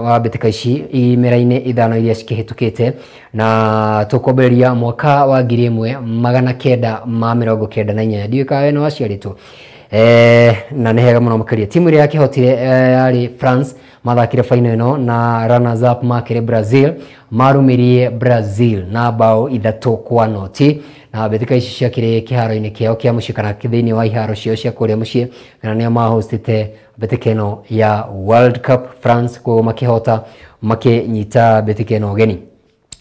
wa mbĩtĩka ici imera-inĩ ithano iria cikĩhĩtũkĩte na tũkwambĩrĩria mwaka wa ngiri ĩmwe magana kenda ma mĩrongo kenda na inyanya ndiũĩ kawe nĩ waciarĩtwo eh, na nĩ hega mũno makĩria timu ĩrĩa yakĩhotire ee, yarĩ eh, France mathakire baino ĩno na runners up makĩre Brazil marũmirie Brazil na bao ithatũ kwa noti na mbĩtĩka ici ciakire kiharo-ini kĩao kĩa mũciĩ kana thĩinĩ wa iharo cio cia kũrĩa mũciĩ kana nĩo mahostete mbĩtĩka ino ya World Cup France koguo makĩhota makĩnyita mbĩtĩka ino geni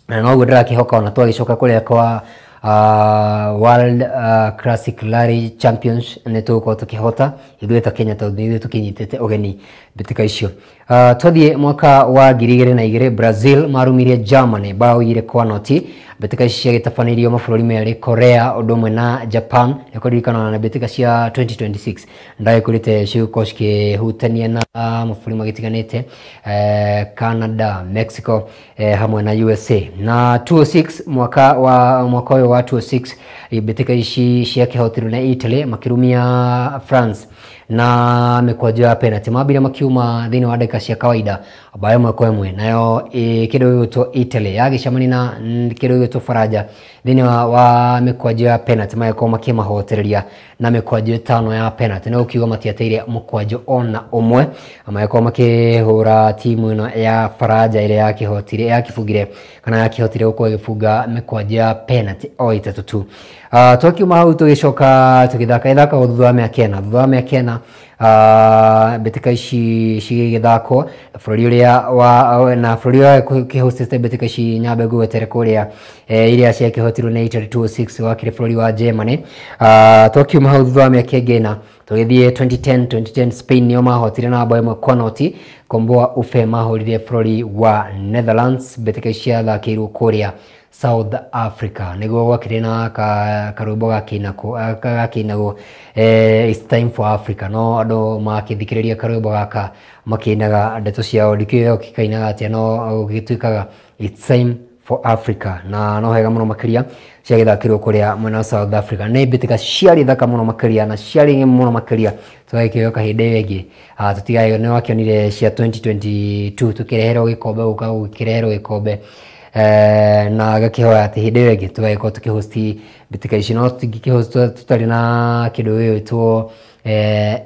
na noguo ndĩrakĩhoka ona twagĩcoka kũrĩa kwa Uh, World uh, Classic Rally Champions ne tu tå gå tukihota ithuä ta Kenya tondå ithuä tå kinyitä ũgeni mbä tä ka icio uh, twathiä mwaka wa ngiri igä na igä Brazil marumirie Germany bao ire kwa noti mbä tä ka ici ciagätabanirio mabå rå ri merä Korea å na Japan nä kå ririkanaga na mbä tä 2026 ndagä kå rä te cigå korwo cikä hutania na Ah, mafuri magĩtiganĩte eh, Canada, Mexico eh, hamwe na USA na 206 mwaka wa mwaka wa 206 ishi ici ciakĩhotirwo na Italy makirumia France na amekuwa juu ya penalty mabila makiuma thĩinĩ wa dakika cia kawaida mbaũ ĩmwe kwa ĩmwe nayo e, kĩndũ gĩgwĩtwo Italy yagĩcemania na kĩndũ gĩgwĩtwo Faraja thĩinĩ wa, wa juu ya penalty magĩkorwo makĩmahotereria na juu tano ya penalty no ũkiuga matiateire mũkwanjo ona ũmwe magĩkorwo makĩhũra timu ĩno ya Faranja ĩrĩa yakĩhotire yakĩbugire kana yakĩhotire gũkorwo ĩgĩbunga juu ya penalty o itatũ tu uh, twakiuma hau tũgĩcoka tũgĩthaka ithaka thutha wa mĩaka ĩna thutha wa mĩaka ĩna Kenya ici cigĩgĩthakwo bũrũri ũrĩa wa na bũrũri ũrĩa ũkĩhostete mbĩtĩka ici nyambe ngũgwetere kũrĩa iria ciakĩhotirwo na Italy 2-6 wakĩrĩ bũrũri wa Germany twakiuma hau thutha wa mĩaka ĩngĩ ĩna 2010 2010 Spain nĩo mahotire na bao ĩmwe kwa noti komboa ufe mahũrire bũrũri wa Netherlands mbĩtĩka ici ciathakĩirwo kũrĩa South Africa niguo gwakire na karwimbo eh it's eh, time for Africa no andå magagĩthikĩrĩria karubo gaka makinaga ndeto ciao ndikio ĩyo gĩkainaga atĩa no gĩtuĩkaga it's time for Africa na no hega muno makiria cia ciagĩthakĩrwo kũrĩa mwena wa South Africa nĩ bitika ciarĩ thaka mũno makiria na ciarĩ mũno makĩria tũgagĩkĩoyo kahinda ĩyo ĩngĩ ah, tũtigayo nĩ wakĩonire cia 2022 tũkĩreherwo gĩkombe gũka gũkĩreherwo gĩkombe Eh, na gakihoya ati hinde iyo ingi tugagikorwo tukihosti tutigacinwo kiho tutari na kindu gigwitwo eh,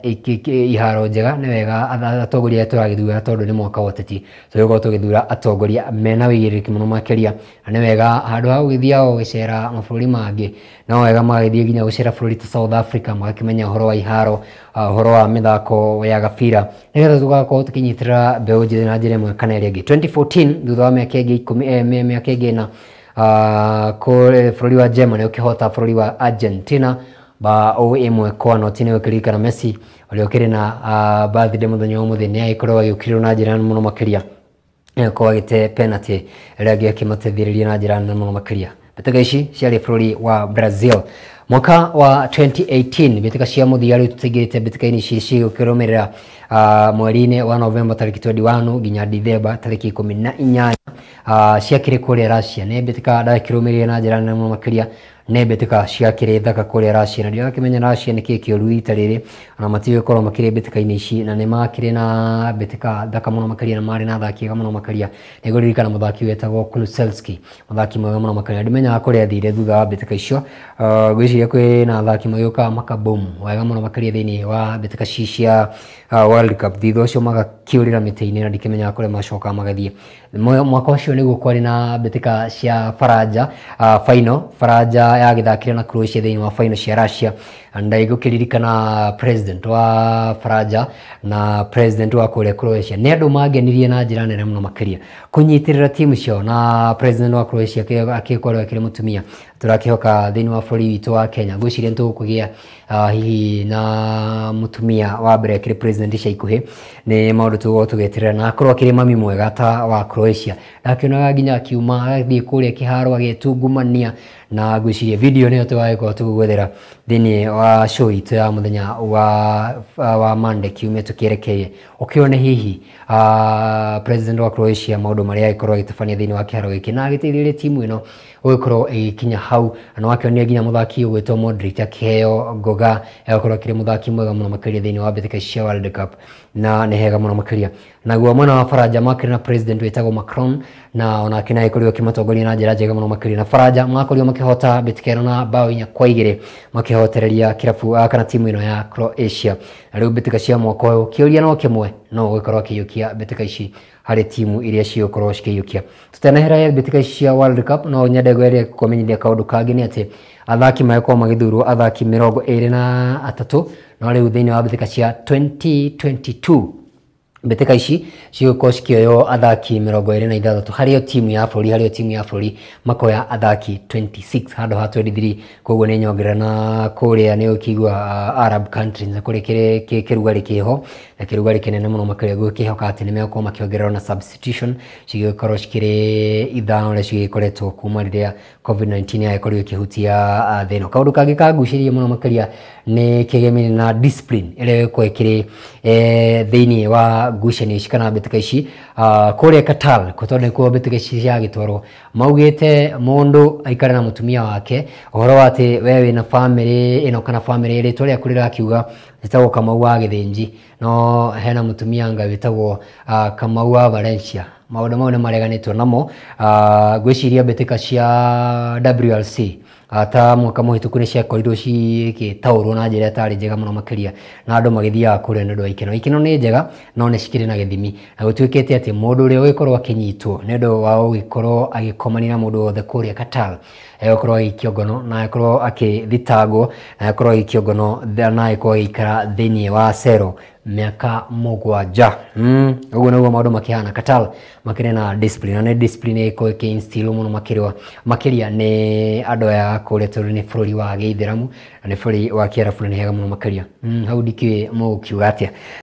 iharo njega nä wega atongoria arä a tå ragäthura mwaka woteti tå gäkorwo tå gä thura atongoria mena wä igä rä ki må no makäria na nä wega handå ha gå o gä cera mabå no wega magagä thiä nginya gå cera bå rå ta south africa magakä menya horo wa iharo å ah, horo wa mä thako ya gabira nä getha tå gakorwo tå kä nyitä rä ra mbeå na njä ra ä mwe kana ä rä a thutha wa mä aka ä ngä na uh, bũrũri wa Germany ũkĩhota bũrũri wa Argentina bao imwe kwa noti nä å na messi å rä na uh, ah, bathide må thenya å må thä nä agä korwo agä å na njä ra må no makä ria eh, korwo agä te penalty ä rä a angä akä mateithä rä ria na njä ra nene må no makä ria mbätega ici ciarä bå rå ri wa brazil mwaka wa 2018 mbĩtĩka cia mũthia rĩu tũtingĩte mbĩtĩka-inĩ ici cigũkĩrũmĩrĩra uh, ah, mweri wa novemba tariki 21 nginya dithemba tariki 18 uh, ciakĩrĩ kũrĩa russia nĩ mbĩtĩka ndakĩrũmĩrĩire na njĩra nene makiria nebetĩka ciakĩrĩ thaka kũrĩa Russia na ndirakĩmenya Russia nĩ kĩĩ kĩũru ita rĩrĩ ona matigũkorwo makĩrĩ mbĩtĩka-inĩ ici na nĩ makĩrĩ na betika thaka mũno makaria na marĩ na athaki ega mũno makĩria nĩguo ririkana mũthaki wetagwo Kulusevski mũthaki mwega mũno makĩria ndimenyaga kũrĩa athire thutha wa mbĩtĩka icio ya uh, kwe na athaki magĩũkaga makabum wega mũno makaria thĩinĩ wa betika ci cia uh, World Cup thutha ũcio maga kiurira mĩtĩ na ndikĩmenyaga kũrĩa macoka magathiĩ mwaka ũcio nĩguo kwari na mbĩtĩka cia faraja uh, final ya yagĩthakĩra na Croatia thĩinĩ wa final cia Russia kiririkana president wa faraja na president wa kũrĩa Croatia nĩ andũ mangenirie na njĩra nene mũno makĩria kunyitirira timu cio na president wa Croatia akikorwo akiri mutumia turakihoka thini wa bũrũri witũ wa Kenya ngwĩciria nĩtũkũgĩa uh, ah, hihi na mutumia wa mbere akĩrĩ president ica ikuhĩ nĩ maũndũ tũgwo tũgeterera na akorwo akĩrĩ mami mwega ta wa Croatia ndakĩonaga nginya akiuma agathiĩ kũrĩa kĩharo agetungumania na ngwiciria video niyo twagikorwo tugugwethera thiini wa show itu ya muthenya wa wa Monday kiumia tukierekeire ukione hihi uh, president wa Croatia maundu maria agikorwo agitabania thiini wa kiharo giki na agiteithirie timu ino gugikorwo igikinya hau na wakionire nginya muthaki ugwitwo Modric akiheo ngoga agikorwo akiri muthaki mwega muno makiria thiini wa mbĩtĩka cia World Cup na nä hega må no makä naguo mwena wa baranja makĩrĩ na president wĩtagwo Macron na onake nä agä korirwo akä matongoria na njä ra njega må no makä ria na baranja makorirwo makihota bitikeno na bao inya kwa igiri makihotereria kirabu kana timu ino ya Croatia riu bitika cia mwaka uyu kiuria no kimwe no gukorwo kiyukia bitika ici harä timu iria cigåkorwo cikä tutenehera mbätika ici ya World Cup no nyende gweria kåmenyithia kaå kangä nä atä athaki magäkorwo magäthurwo athaki mä rongo ä rä na atatå no rä u thä inä wa mbätika cia 2022 ka ici cigũkorwo cikĩoywo athaki mĩrongo ĩrĩ na ithathatũ harĩ o timu ya bũrũri harĩ o timu ya bũrũri makoya athaki 26 handũ ha 23 koguo nĩ nyongerera na kũrĩa nĩ ũkigua uh, Arab countries na kũrĩ kĩrugarĩ kĩho na kĩrugarĩ kĩnene mũno makĩria gũkĩhoka atĩ nĩ megũkorwo makĩongererwo na substitution cigĩkorwo cikĩrĩ ithano ũrĩa cigĩkoretwo kuma rĩrĩa COVID-19 yagĩkorirwo ĩkĩhutia uh, thĩ ĩno kaũndũ kangĩ kangucĩrie mũno makĩria nĩ kĩgemeine na discipline ĩrĩa ĩgũkorwo ĩkĩrĩ eh, thĩinĩ wa ngucanio ici kana mbĩtĩka ici kũrĩa Qatar tondũ nĩkuo mbĩtĩka ici ciagĩtwarwo maugĩte mũndũ aikare na mũtumia wake ũhoro wa atĩ we wĩna bamĩrĩ ĩno kana bamĩrĩ rĩtwa rĩaku rakiuga rĩtagwo Kamau wa Gĩthĩnji no hena mũtumia nga wĩtagwo Kamau wa Valencia maũndũ mau nĩ mareganĩtwo namo ngwĩciria mbĩtĩka cia WRC ata mwaka muhitu kune ciakorirwo cigitaurwo na njira itari njega muno makiria na andu magithiaga kuria ni undu wa ikeno ikeno ni njega no ni cikiri na githimi na gutuikite ati mundu uria ugikorwo akinyitwo ni undu wa ugikorwo agikomania na mundu wothe kuria Qatar egũkorwo agĩikio ngono na agĩkorwo akĩthitangwo na agĩkorwo agĩikio ngono na agĩkorwo agĩikara thĩiniĩ wa cero mĩaka mũgwanja hmm, ũguo mm ro maå makihana makä katal makä na discipline na nä discipline iko kä instilwo må no makä makäria nä andå aya kå rä a tondå nä wa gä ithä ramu na wa kä arabu na hega må no makä ria mm, hau ndikä må